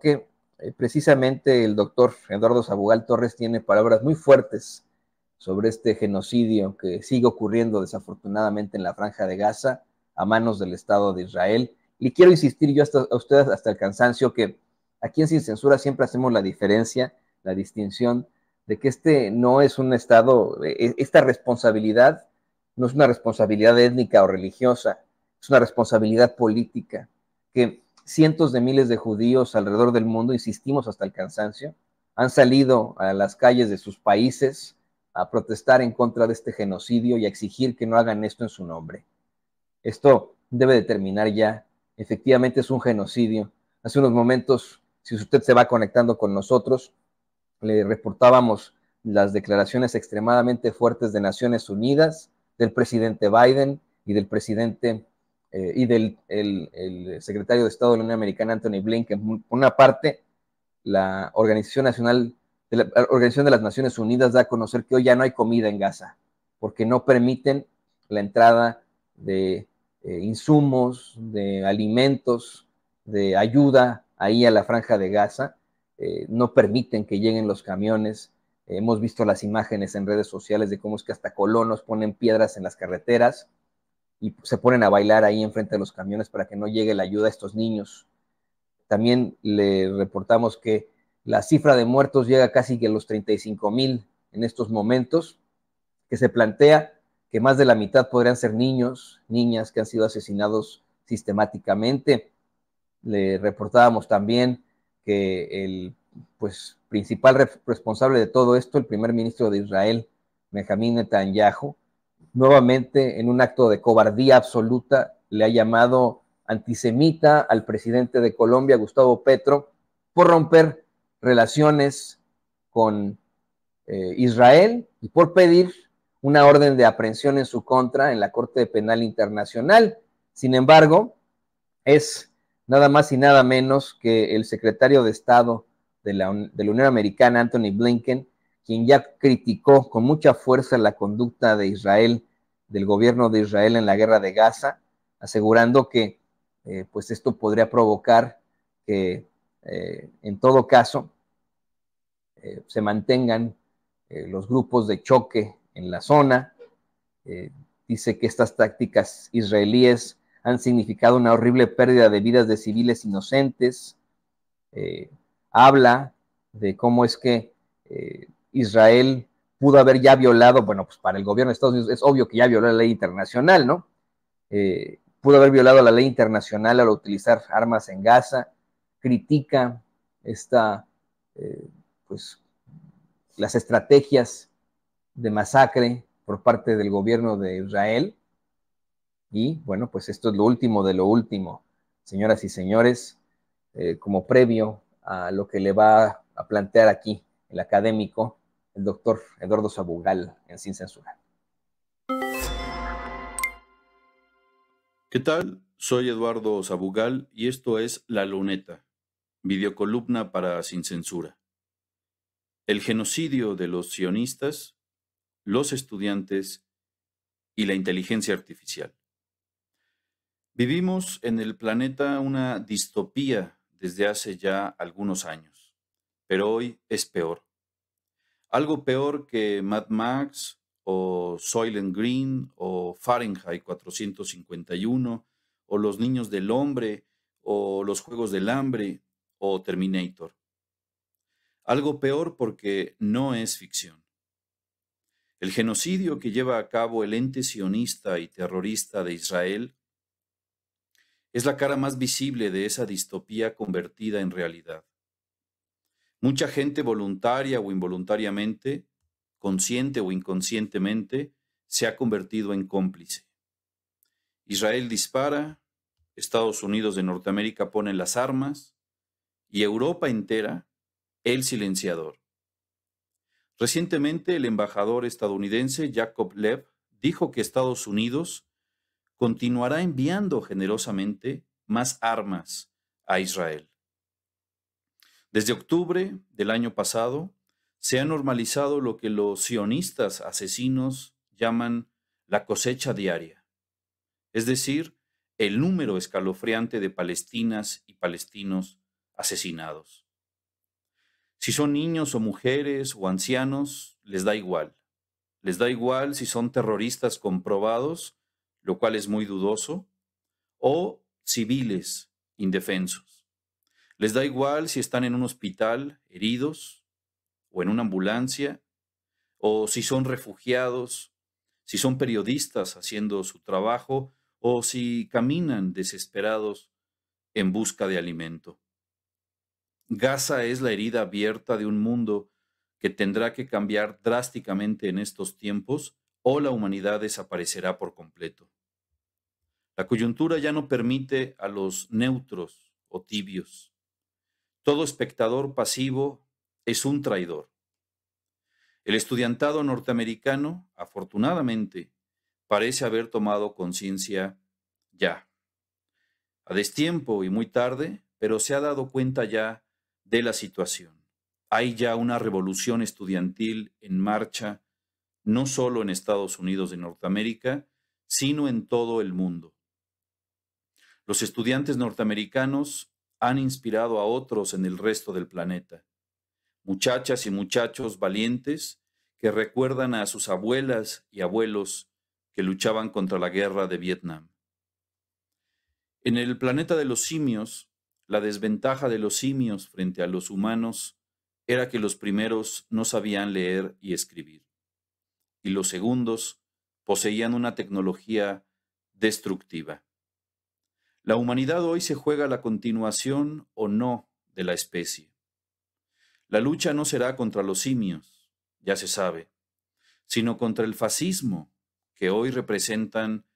que eh, precisamente el doctor Eduardo Sabugal Torres tiene palabras muy fuertes sobre este genocidio que sigue ocurriendo desafortunadamente en la franja de Gaza a manos del Estado de Israel. Y quiero insistir yo a ustedes hasta el cansancio que aquí en Sin Censura siempre hacemos la diferencia, la distinción de que este no es un Estado, eh, eh, esta responsabilidad no es una responsabilidad étnica o religiosa, es una responsabilidad política que cientos de miles de judíos alrededor del mundo, insistimos hasta el cansancio, han salido a las calles de sus países a protestar en contra de este genocidio y a exigir que no hagan esto en su nombre. Esto debe determinar terminar ya. Efectivamente es un genocidio. Hace unos momentos, si usted se va conectando con nosotros, le reportábamos las declaraciones extremadamente fuertes de Naciones Unidas, del presidente Biden y del presidente eh, y del el, secretario de Estado de la Unión Americana, Anthony Blinken. Por una parte, la Organización Nacional de la, Organización de las Naciones Unidas da a conocer que hoy ya no hay comida en Gaza, porque no permiten la entrada de eh, insumos, de alimentos, de ayuda ahí a la franja de Gaza. Eh, no permiten que lleguen los camiones. hemos visto las imágenes en redes sociales de cómo es que hasta colonos ponen piedras en las carreteras y se ponen a bailar ahí enfrente de los camiones para que no llegue la ayuda a estos niños. También le reportamos que la cifra de muertos llega casi que a los 35 mil en estos momentos, que se plantea que más de la mitad podrían ser niños, niñas que han sido asesinados sistemáticamente. Le reportábamos también que el pues, principal responsable de todo esto, el primer ministro de Israel, Benjamín Netanyahu, nuevamente en un acto de cobardía absoluta, le ha llamado antisemita al presidente de Colombia, Gustavo Petro, por romper relaciones con eh, Israel y por pedir una orden de aprehensión en su contra en la Corte Penal Internacional. Sin embargo, es nada más y nada menos que el secretario de Estado de la Unión Americana, Anthony Blinken, quien ya criticó con mucha fuerza la conducta de Israel, del gobierno de Israel en la guerra de Gaza, asegurando que eh, pues esto podría provocar que eh, en todo caso eh, se mantengan los grupos de choque en la zona. dice que estas tácticas israelíes han significado una horrible pérdida de vidas de civiles inocentes. habla de cómo es que Israel pudo haber ya violado, bueno, pues para el gobierno de Estados Unidos es obvio que ya violó la ley internacional, ¿no? Eh, pudo haber violado la ley internacional al utilizar armas en Gaza, critica esta, eh, pues, las estrategias de masacre por parte del gobierno de Israel. Y bueno, pues esto es lo último de lo último, señoras y señores, eh, como previo a lo que le va a plantear aquí el académico el doctor Eduardo Sabugal en Sin Censura. ¿Qué tal? Soy Eduardo Sabugal y esto es La Luneta, videocolumna para Sin Censura. El genocidio de los sionistas, los estudiantes y la inteligencia artificial. Vivimos en el planeta una distopía desde hace ya algunos años, pero hoy es peor. Algo peor que Mad Max o Soylent Green o Fahrenheit 451 o Los Niños del Hombre o Los Juegos del Hambre o Terminator. Algo peor porque no es ficción. El genocidio que lleva a cabo el ente sionista y terrorista de Israel es la cara más visible de esa distopía convertida en realidad. Mucha gente voluntaria o involuntariamente, consciente o inconscientemente, se ha convertido en cómplice. Israel dispara, Estados Unidos de Norteamérica pone las armas y Europa entera el silenciador. Recientemente el embajador estadounidense Jacob Lev dijo que Estados Unidos continuará enviando generosamente más armas a Israel. Desde octubre del año pasado se ha normalizado lo que los sionistas asesinos llaman la cosecha diaria, es decir, el número escalofriante de palestinas y palestinos asesinados. Si son niños o mujeres o ancianos, les da igual. Les da igual si son terroristas comprobados, lo cual es muy dudoso, o civiles indefensos. Les da igual si están en un hospital heridos o en una ambulancia, o si son refugiados, si son periodistas haciendo su trabajo, o si caminan desesperados en busca de alimento. Gaza es la herida abierta de un mundo que tendrá que cambiar drásticamente en estos tiempos o la humanidad desaparecerá por completo. La coyuntura ya no permite a los neutros o tibios. Todo espectador pasivo es un traidor. El estudiantado norteamericano, afortunadamente, parece haber tomado conciencia ya. A destiempo y muy tarde, pero se ha dado cuenta ya de la situación. Hay ya una revolución estudiantil en marcha, no solo en Estados Unidos de Norteamérica, sino en todo el mundo. Los estudiantes norteamericanos han inspirado a otros en el resto del planeta. Muchachas y muchachos valientes que recuerdan a sus abuelas y abuelos que luchaban contra la guerra de Vietnam. En el planeta de los simios, la desventaja de los simios frente a los humanos era que los primeros no sabían leer y escribir, y los segundos poseían una tecnología destructiva. La humanidad hoy se juega la continuación o no de la especie. La lucha no será contra los simios, ya se sabe, sino contra el fascismo que hoy representan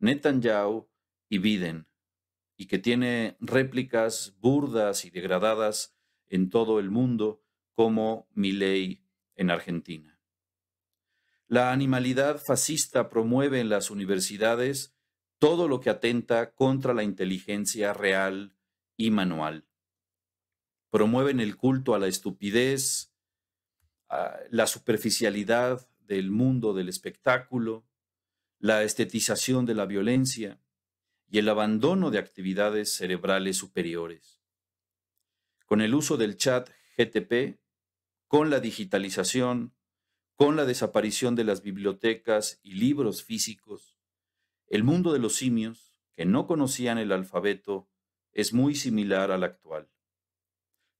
Netanyahu y Biden, y que tiene réplicas burdas y degradadas en todo el mundo, como ley en Argentina. La animalidad fascista promueve en las universidades todo lo que atenta contra la inteligencia real y manual. Promueven el culto a la estupidez, la superficialidad del mundo del espectáculo, la estetización de la violencia y el abandono de actividades cerebrales superiores. Con el uso del chat GTP, con la digitalización, con la desaparición de las bibliotecas y libros físicos, el mundo de los simios, que no conocían el alfabeto, es muy similar al actual.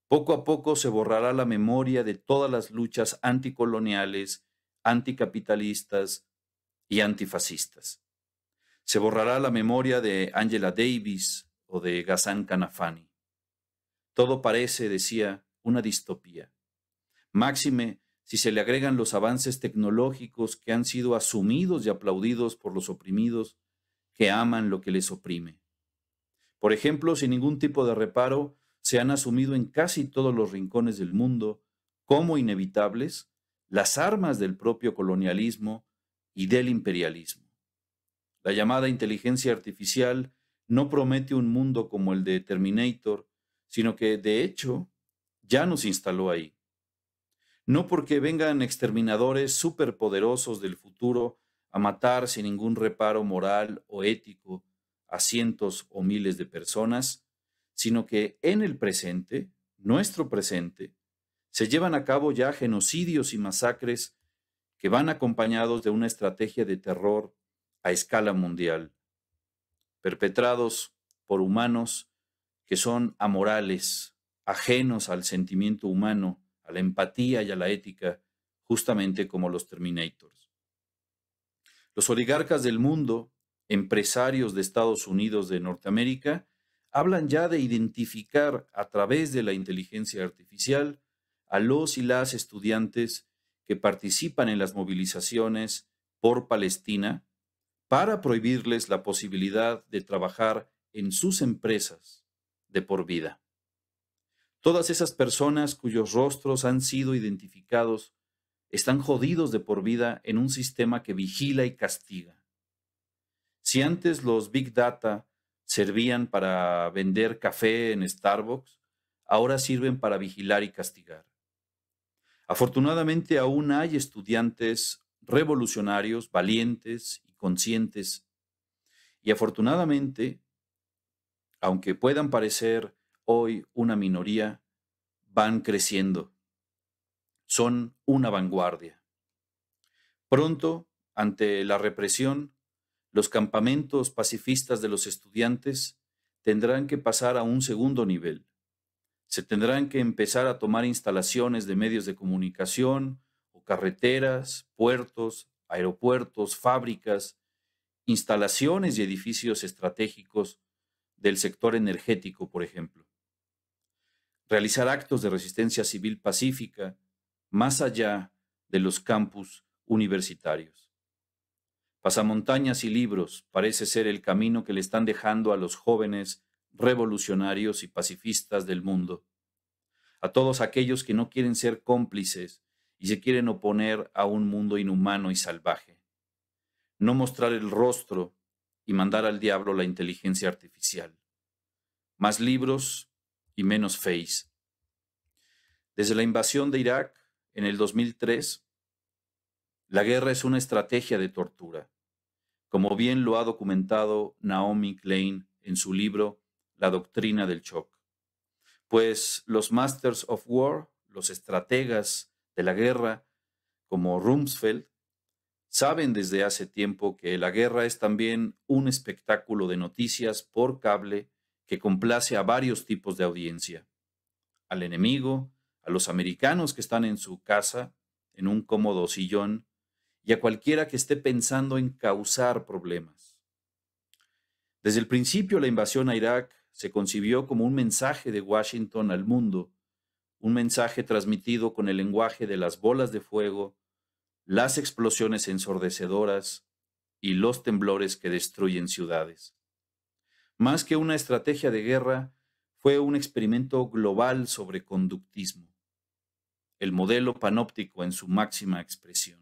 Poco a poco se borrará la memoria de todas las luchas anticoloniales, anticapitalistas y antifascistas. Se borrará la memoria de Angela Davis o de Ghazan Kanafani. Todo parece, decía, una distopía. Máxime si se le agregan los avances tecnológicos que han sido asumidos y aplaudidos por los oprimidos que aman lo que les oprime. Por ejemplo, sin ningún tipo de reparo, se han asumido en casi todos los rincones del mundo como inevitables las armas del propio colonialismo y del imperialismo. La llamada inteligencia artificial no promete un mundo como el de Terminator, sino que, de hecho, ya nos instaló ahí no porque vengan exterminadores superpoderosos del futuro a matar sin ningún reparo moral o ético a cientos o miles de personas, sino que en el presente, nuestro presente, se llevan a cabo ya genocidios y masacres que van acompañados de una estrategia de terror a escala mundial, perpetrados por humanos que son amorales, ajenos al sentimiento humano, a la empatía y a la ética, justamente como los Terminators. Los oligarcas del mundo, empresarios de Estados Unidos de Norteamérica, hablan ya de identificar a través de la inteligencia artificial a los y las estudiantes que participan en las movilizaciones por Palestina para prohibirles la posibilidad de trabajar en sus empresas de por vida. Todas esas personas cuyos rostros han sido identificados están jodidos de por vida en un sistema que vigila y castiga. Si antes los Big Data servían para vender café en Starbucks, ahora sirven para vigilar y castigar. Afortunadamente aún hay estudiantes revolucionarios, valientes y conscientes. Y afortunadamente, aunque puedan parecer hoy una minoría, van creciendo. Son una vanguardia. Pronto, ante la represión, los campamentos pacifistas de los estudiantes tendrán que pasar a un segundo nivel. Se tendrán que empezar a tomar instalaciones de medios de comunicación o carreteras, puertos, aeropuertos, fábricas, instalaciones y edificios estratégicos del sector energético, por ejemplo realizar actos de resistencia civil pacífica más allá de los campus universitarios. Pasamontañas y libros parece ser el camino que le están dejando a los jóvenes revolucionarios y pacifistas del mundo, a todos aquellos que no quieren ser cómplices y se quieren oponer a un mundo inhumano y salvaje. No mostrar el rostro y mandar al diablo la inteligencia artificial. Más libros y menos face. Desde la invasión de Irak en el 2003, la guerra es una estrategia de tortura, como bien lo ha documentado Naomi Klein en su libro La doctrina del shock. Pues los Masters of War, los estrategas de la guerra, como Rumsfeld, saben desde hace tiempo que la guerra es también un espectáculo de noticias por cable que complace a varios tipos de audiencia, al enemigo, a los americanos que están en su casa, en un cómodo sillón, y a cualquiera que esté pensando en causar problemas. Desde el principio la invasión a Irak se concibió como un mensaje de Washington al mundo, un mensaje transmitido con el lenguaje de las bolas de fuego, las explosiones ensordecedoras y los temblores que destruyen ciudades. Más que una estrategia de guerra, fue un experimento global sobre conductismo, el modelo panóptico en su máxima expresión.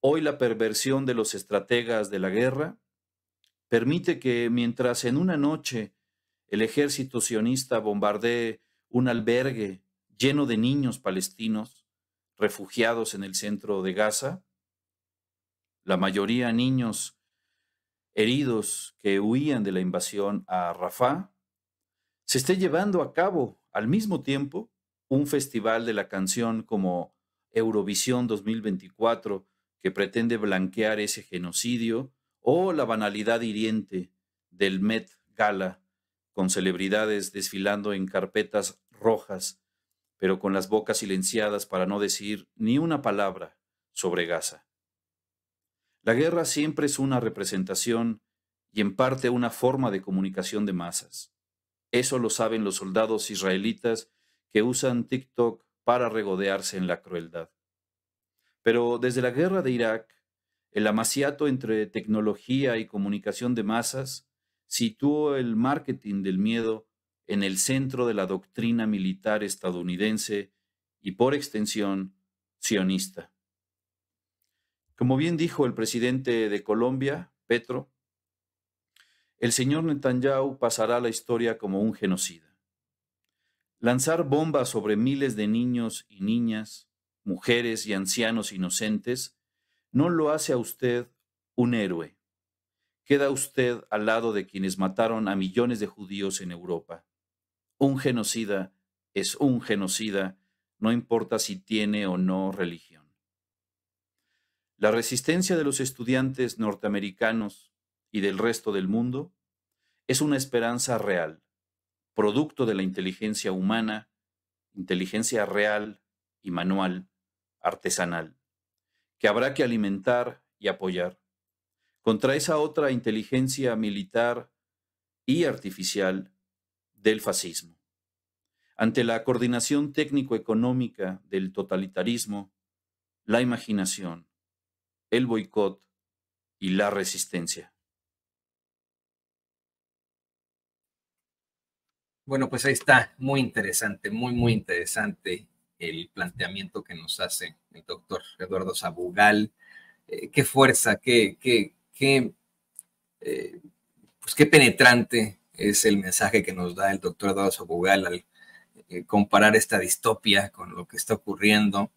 Hoy la perversión de los estrategas de la guerra permite que mientras en una noche el ejército sionista bombardee un albergue lleno de niños palestinos refugiados en el centro de Gaza, la mayoría niños heridos que huían de la invasión a Rafah, se esté llevando a cabo al mismo tiempo un festival de la canción como Eurovisión 2024 que pretende blanquear ese genocidio o la banalidad hiriente del Met Gala con celebridades desfilando en carpetas rojas, pero con las bocas silenciadas para no decir ni una palabra sobre Gaza. La guerra siempre es una representación y en parte una forma de comunicación de masas. Eso lo saben los soldados israelitas que usan TikTok para regodearse en la crueldad. Pero desde la guerra de Irak, el amaciato entre tecnología y comunicación de masas situó el marketing del miedo en el centro de la doctrina militar estadounidense y por extensión sionista. Como bien dijo el presidente de Colombia, Petro, el señor Netanyahu pasará la historia como un genocida. Lanzar bombas sobre miles de niños y niñas, mujeres y ancianos inocentes, no lo hace a usted un héroe. Queda usted al lado de quienes mataron a millones de judíos en Europa. Un genocida es un genocida, no importa si tiene o no religión. La resistencia de los estudiantes norteamericanos y del resto del mundo es una esperanza real, producto de la inteligencia humana, inteligencia real y manual, artesanal, que habrá que alimentar y apoyar. Contra esa otra inteligencia militar y artificial del fascismo. Ante la coordinación técnico-económica del totalitarismo, la imaginación, el boicot y la resistencia. Bueno, pues ahí está, muy interesante, muy, muy interesante el planteamiento que nos hace el doctor Eduardo Sabugal. Eh, qué fuerza, qué, qué, qué, eh, pues qué penetrante es el mensaje que nos da el doctor Eduardo Sabugal al eh, comparar esta distopia con lo que está ocurriendo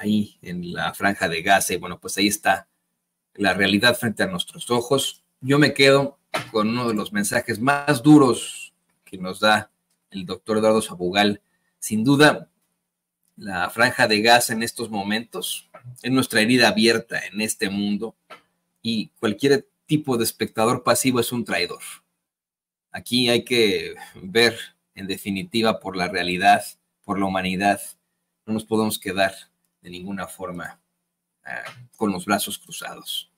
ahí en la franja de gas, Y bueno, pues ahí está la realidad frente a nuestros ojos. Yo me quedo con uno de los mensajes más duros que nos da el doctor Eduardo Sabugal. Sin duda, la franja de gas en estos momentos es nuestra herida abierta en este mundo y cualquier tipo de espectador pasivo es un traidor. Aquí hay que ver en definitiva por la realidad, por la humanidad. No nos podemos quedar de ninguna forma ah, con los brazos cruzados.